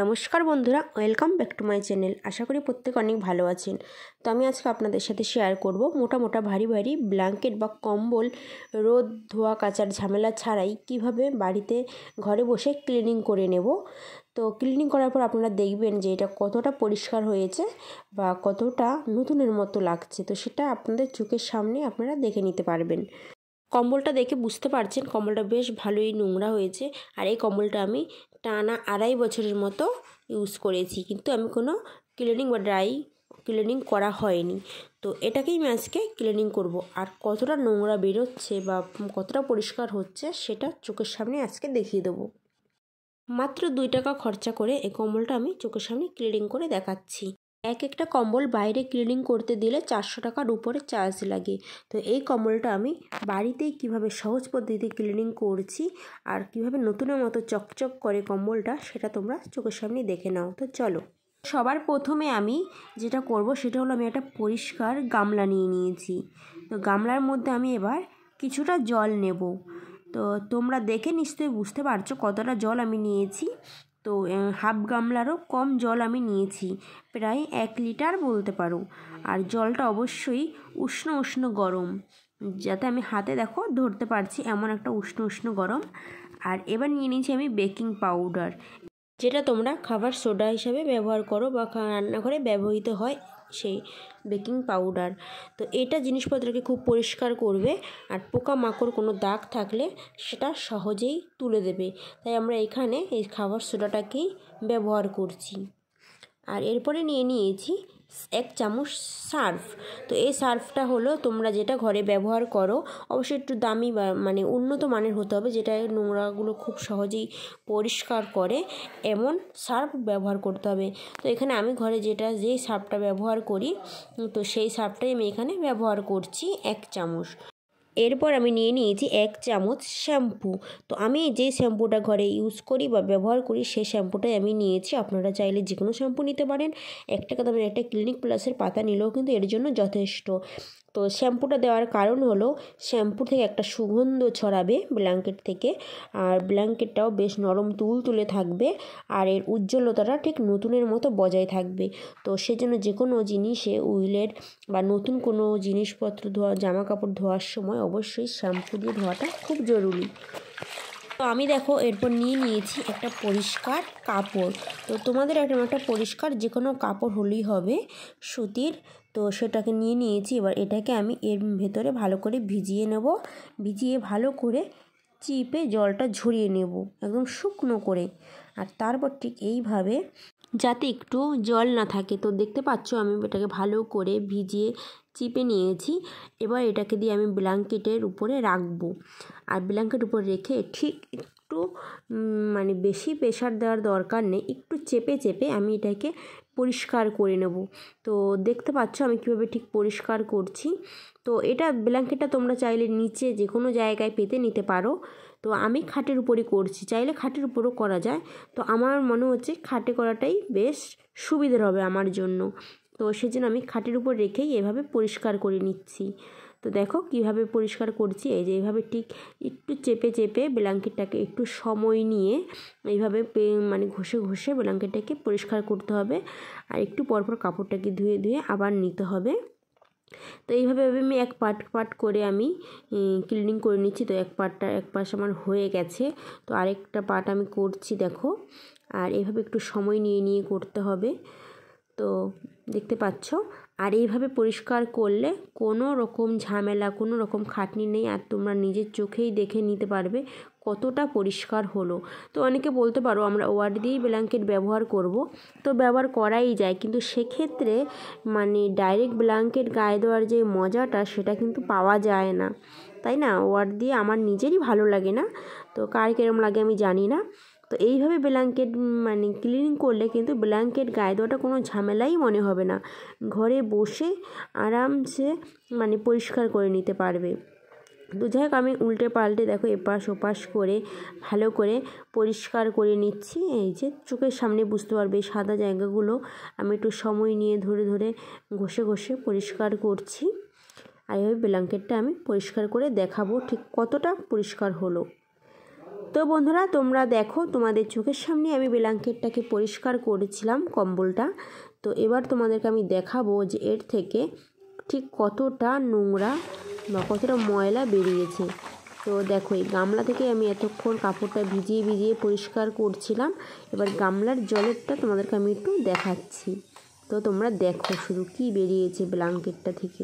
নমস্কার বন্ধুরা welcome back to my channel আশা করি প্রত্যেক অনেক ভালো আছেন তো আমি আজকে আপনাদের সাথে শেয়ার করব মোটা মোটা ভারী ভারী ব্ল্যাঙ্কেট বা কম্বল রোদ ধোয়া কাচার ঝামেলা ছাড়াই কিভাবে বাড়িতে ঘরে বসে ক্লিনিং করে নেব তো ক্লিনিং করার পর আপনারা দেখবেন যে এটা কতটা পরিষ্কার হয়েছে বা কতটা নতুনের মতো লাগছে তো সেটা আপনাদের চোখের সামনে আপনারা দেখে নিতে পারবেন কম্বলটা দেখে বুঝতে পারছেন কম্বলটা বেশ ভালোই নোংরা হয়েছে আর এই কম্বলটা আমি টানা আড়াই বছরের মতো ইউজ করেছি কিন্তু আমি কোনো ক্লিনিং বা ড্রাই ক্লিনিং করা হয়নি তো এটাকেই আমি আজকে ক্লিনিং করব আর কতটা নোংরা বেরোচ্ছে বা কতটা পরিষ্কার হচ্ছে সেটা চোখের সামনে আজকে দেখিয়ে দেবো মাত্র দুই টাকা খরচা করে এই কম্বলটা আমি চোখের সামনে ক্লিনিং করে দেখাচ্ছি এক একটা কম্বল বাইরে ক্লিনিং করতে দিলে চারশো টাকার উপরে চার্জ লাগে তো এই কম্বলটা আমি বাড়িতেই কিভাবে সহজ পদ্ধতিতে ক্লিনিং করছি আর কিভাবে নতুনের মতো চকচক করে কম্বলটা সেটা তোমরা চোখের সামনে দেখে নাও তো চলো সবার প্রথমে আমি যেটা করব সেটা হলো আমি একটা পরিষ্কার গামলা নিয়ে নিয়েছি তো গামলার মধ্যে আমি এবার কিছুটা জল নেব তো তোমরা দেখে নিশ্চয়ই বুঝতে পারছো কতটা জল আমি নিয়েছি তো হাফ গামলারও কম জল আমি নিয়েছি প্রায় এক লিটার বলতে পারো আর জলটা অবশ্যই উষ্ণ উষ্ণ গরম যাতে আমি হাতে দেখো ধরতে পারছি এমন একটা উষ্ণ উষ্ণ গরম আর এবার নিয়ে নিয়েছি আমি বেকিং পাউডার যেটা তোমরা খাবার সোডা হিসাবে ব্যবহার করো বা রান্নাঘরে ব্যবহৃত হয় সেই বেকিং পাউডার তো এটা জিনিসপত্রকে খুব পরিষ্কার করবে আর পোকামাকড় কোনো দাগ থাকলে সেটা সহজেই তুলে দেবে তাই আমরা এখানে এই খাবার সোডাটাকেই ব্যবহার করছি আর এরপরে নিয়ে নিয়েছি এক চামচ সার্ফ তো এই সার্ফটা হলো তোমরা যেটা ঘরে ব্যবহার করো অবশ্যই একটু দামি বা মানে উন্নত মানের হতে হবে যেটা নোংরাগুলো খুব সহজেই পরিষ্কার করে এমন সার্ফ ব্যবহার করতে হবে তো এখানে আমি ঘরে যেটা যেই সার্ফটা ব্যবহার করি তো সেই সার্ফটাই আমি এখানে ব্যবহার করছি এক চামচ এরপর আমি নিয়ে নিয়েছি এক চামচ শ্যাম্পু তো আমি যে শ্যাম্পুটা ঘরে ইউজ করি বা ব্যবহার করি সেই শ্যাম্পুটাই আমি নিয়েছি আপনারা চাইলে যে কোনো শ্যাম্পু নিতে পারেন একটা কথা একটা ক্লিনিক প্লাসের পাতা নিলেও কিন্তু এর জন্য যথেষ্ট তো শ্যাম্পুটা দেওয়ার কারণ হলো শ্যাম্পু থেকে একটা সুগন্ধ ছড়াবে ব্ল্যাঙ্কেট থেকে আর ব্ল্যাঙ্কেটটাও বেশ নরম তুল তুলে থাকবে আর এর উজ্জ্বলতাটা ঠিক নতুনের মতো বজায় থাকবে তো সেজন্য যে কোনো জিনিসে উইলের বা নতুন কোনো জিনিসপত্র ধোয়া জামা কাপড় ধোয়ার সময় অবশ্যই শ্যাম্পু দিয়ে ধোয়াটা খুব জরুরি তো আমি দেখো এরপর নিয়ে নিয়েছি একটা পরিষ্কার কাপড় তো তোমাদের একটা একটা পরিষ্কার যে কোনো কাপড় হলেই হবে সুতির তো সেটাকে নিয়ে নিয়েছি এবার এটাকে আমি এর ভেতরে ভালো করে ভিজিয়ে নেব ভিজিয়ে ভালো করে চিপে জলটা ঝরিয়ে নেব একদম শুকনো করে আর তারপর ঠিক এইভাবে যাতে একটু জল না থাকে তো দেখতে পাচ্ছ আমি এটাকে ভালো করে ভিজিয়ে চিপে নিয়েছি এবার এটাকে দিয়ে আমি ব্ল্যাঙ্কেটের উপরে রাখবো আর ব্ল্যাঙ্কেট উপরে রেখে ঠিক একটু মানে বেশি প্রেশার দেওয়ার দরকার নেই একটু চেপে চেপে আমি এটাকে পরিষ্কার করে নেব তো দেখতে পাচ্ছ আমি কীভাবে ঠিক পরিষ্কার করছি তো এটা ব্ল্যাঙ্কেটটা তোমরা চাইলে নিচে যে কোনো জায়গায় পেতে নিতে পারো তো আমি খাটের উপরে করছি চাইলে খাটের উপরও করা যায় তো আমার মনে হচ্ছে খাটে করাটাই বেশ সুবিধের হবে আমার জন্য তো সেজন্য আমি খাটের উপর রেখেই এভাবে পরিষ্কার করে নিচ্ছি তো দেখো কিভাবে পরিষ্কার করছি এই যে এইভাবে ঠিক একটু চেপে চেপে ব্ল্যাঙ্কেটটাকে একটু সময় নিয়ে এইভাবে মানে ঘষে ঘষে ব্ল্যাঙ্কেটটাকে পরিষ্কার করতে হবে আর একটু পরপর কাপড়টাকে ধুয়ে ধুয়ে আবার নিতে হবে তো এইভাবে আমি এক পার্ট পার্ট করে আমি ক্লিনিং করে নিচ্ছি তো এক পার্টটা এক পাশ আমার হয়ে গেছে তো আরেকটা পার্ট আমি করছি দেখো আর এভাবে একটু সময় নিয়ে নিয়ে করতে হবে তো দেখতে পাচ্ছ আর এইভাবে পরিষ্কার করলে কোনো রকম ঝামেলা কোনো রকম খাটনি নেই আর তোমরা নিজের চোখেই দেখে নিতে পারবে কতটা পরিষ্কার হলো তো অনেকে বলতে পারো আমরা ওয়ার্ড দিয়েই ব্ল্যাঙ্কেট ব্যবহার করব তো ব্যবহার করাই যায় কিন্তু সেক্ষেত্রে মানে ডাইরেক্ট ব্ল্যাঙ্কেট গায়ে দেওয়ার যে মজাটা সেটা কিন্তু পাওয়া যায় না তাই না ওয়ার্ড দিয়ে আমার নিজেরই ভালো লাগে না তো কার কীরকম লাগে আমি জানি না তো এইভাবে ব্ল্যাঙ্কেট মানে ক্লিনিং করলে কিন্তু ব্ল্যাঙ্কেট গায়ে দেওয়াটা কোনো ঝামেলাই মনে হবে না ঘরে বসে আরামসে মানে পরিষ্কার করে নিতে পারবে তো যাই হোক আমি উল্টে পাল্টে দেখো এপাশ ওপাশ করে ভালো করে পরিষ্কার করে নিচ্ছি এই যে চোখের সামনে বুঝতে পারবে সাদা জায়গাগুলো আমি একটু সময় নিয়ে ধরে ধরে ঘষে ঘষে পরিষ্কার করছি আর এভাবে ব্ল্যাঙ্কেটটা আমি পরিষ্কার করে দেখাবো ঠিক কতটা পরিষ্কার হলো তো বন্ধুরা তোমরা দেখো তোমাদের চোখের সামনে আমি ব্ল্যাঙ্কেটটাকে পরিষ্কার করেছিলাম কম্বলটা তো এবার তোমাদেরকে আমি দেখাবো যে এর থেকে ঠিক কতটা নোংরা বা কতটা ময়লা বেরিয়েছে তো দেখো এই গামলা থেকে আমি এতক্ষণ কাপড়টা ভিজিয়ে ভিজিয়ে পরিষ্কার করছিলাম এবার গামলার জলেরটা তোমাদেরকে আমি একটু দেখাচ্ছি তো তোমরা দেখো শুধু কি বেরিয়েছে ব্ল্যাঙ্কেটটা থেকে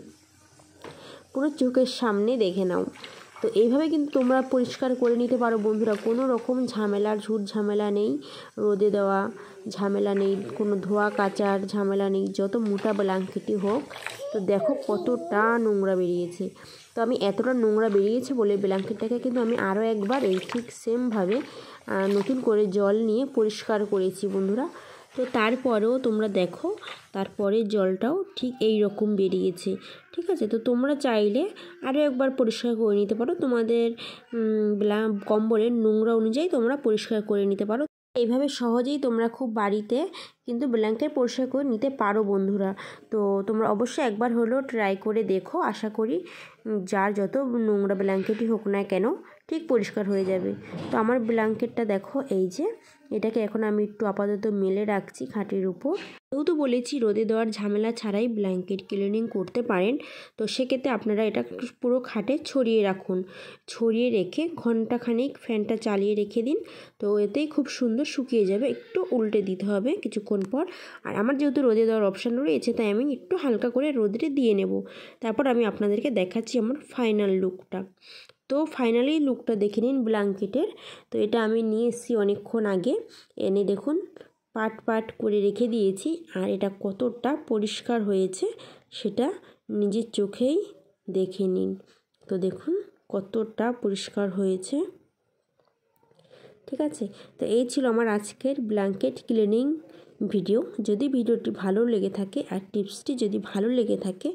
পুরো চোখের সামনে দেখে নাও তো এইভাবে কিন্তু তোমরা পরিষ্কার করে নিতে পারো বন্ধুরা কোনো রকম ঝামেলার ঝুট ঝামেলা নেই রোদে দেওয়া ঝামেলা নেই কোনো ধোয়া কাচার ঝামেলা নেই যত মোটা ব্ল্যাঙ্কেটই হোক তো দেখো কতটা নোংরা বেরিয়েছে তো আমি এতটা নোংরা বেরিয়েছে বলে ব্ল্যাঙ্কেটটাকে কিন্তু আমি আরও একবার এই ঠিক সেমভাবে নতুন করে জল নিয়ে পরিষ্কার করেছি বন্ধুরা তো তারপরেও তোমরা দেখো তারপরে জলটাও ঠিক এই রকম বেরিয়েছে ঠিক আছে তো তোমরা চাইলে আরও একবার পরিষ্কার করে নিতে পারো তোমাদের কম্বলের নোংরা অনুযায়ী তোমরা পরিষ্কার করে নিতে পারো এইভাবে সহজেই তোমরা খুব বাড়িতে কিন্তু ব্ল্যাঙ্কেট পরিষ্কার করে নিতে পারো বন্ধুরা তো তোমরা অবশ্যই একবার হলেও ট্রাই করে দেখো আশা করি যার যত নোংরা ব্ল্যাঙ্কেটই হোক না কেন ঠিক পরিষ্কার হয়ে যাবে তো আমার ব্ল্যাঙ্কেটটা দেখো এই যে এটাকে এখন আমি একটু আপাতত মেলে রাখছি খাটের উপর যেহেতু বলেছি রোদে দেওয়ার ঝামেলা ছাড়াই ব্ল্যাঙ্কেট ক্লিনিং করতে পারেন তো সেক্ষেত্রে আপনারা এটা পুরো খাটে ছড়িয়ে রাখুন ছড়িয়ে রেখে ঘন্টাখানিক ফ্যানটা চালিয়ে রেখে দিন তো এতেই খুব সুন্দর শুকিয়ে যাবে একটু উল্টে দিতে হবে কিছুক্ষণ পর আর আমার যেহেতু রোদে দেওয়ার অপশান রয়েছে তাই আমি একটু হালকা করে রোদে দিয়ে নেব তারপর আমি আপনাদেরকে দেখাচ্ছি আমার ফাইনাল লুকটা তো ফাইনালি লুকটা দেখে নিন ব্ল্যাঙ্কেটের তো এটা আমি নিয়ে এসেছি অনেকক্ষণ আগে এনে দেখুন পাট পাট করে রেখে দিয়েছি আর এটা কতটা পরিষ্কার হয়েছে সেটা নিজের চোখেই দেখে নিন তো দেখুন কতটা পরিষ্কার হয়েছে ঠিক আছে তো এই ছিল আমার আজকের ব্ল্যাঙ্কেট ক্লিনিং ভিডিও যদি ভিডিওটি ভালো লেগে থাকে আর টিপসটি যদি ভালো লেগে থাকে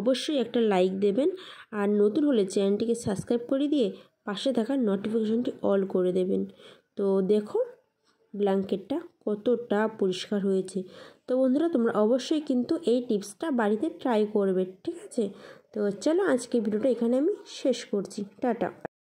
অবশ্যই একটা লাইক দেবেন আর নতুন হলে চ্যানেলটিকে সাবস্ক্রাইব করে দিয়ে পাশে থাকা নোটিফিকেশানটি অল করে দেবেন তো দেখো ব্ল্যাঙ্কেটটা কতটা পরিষ্কার হয়েছে তো বন্ধুরা তোমরা অবশ্যই কিন্তু এই টিপসটা বাড়িতে ট্রাই করবে ঠিক আছে তো চলো আজকে ভিডিওটা এখানে আমি শেষ করছি টাটা